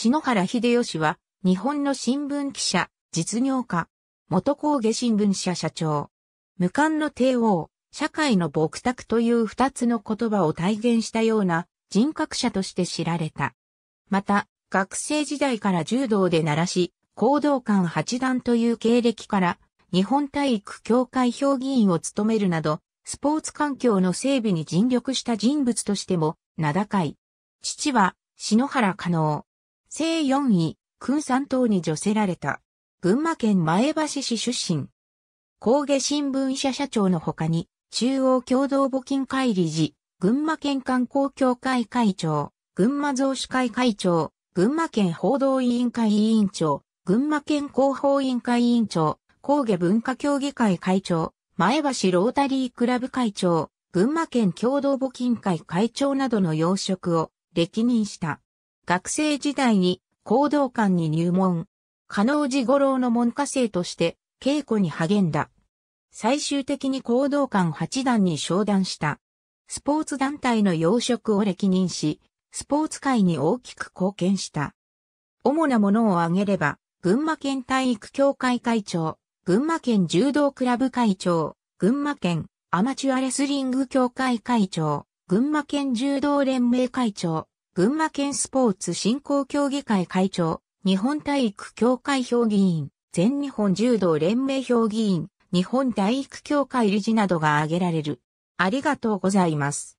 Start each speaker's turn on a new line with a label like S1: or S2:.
S1: 篠原秀吉は、日本の新聞記者、実業家、元工芸新聞社社長、無冠の帝王、社会の牧卓という二つの言葉を体現したような人格者として知られた。また、学生時代から柔道で鳴らし、行動官八段という経歴から、日本体育協会評議員を務めるなど、スポーツ環境の整備に尽力した人物としても、名高い。父は、篠原加納。正4位、君山等に除せられた。群馬県前橋市出身。神戸新聞社社長の他に、中央共同募金会理事、群馬県観光協会会長、群馬増主会会長、群馬県報道委員会委員長、群馬県広報委員会委員長、神戸文化協議会会長、前橋ロータリークラブ会長、群馬県共同募金会会長などの要職を歴任した。学生時代に行動館に入門。加納寺五郎の門下生として稽古に励んだ。最終的に行動館八段に昇段した。スポーツ団体の要職を歴任し、スポーツ界に大きく貢献した。主なものを挙げれば、群馬県体育協会会長、群馬県柔道クラブ会長、群馬県アマチュアレスリング協会会長、群馬県柔道連盟会長、群馬県スポーツ振興協議会会長、日本体育協会評議員、全日本柔道連盟評議員、日本体育協会理事などが挙げられる。ありがとうございます。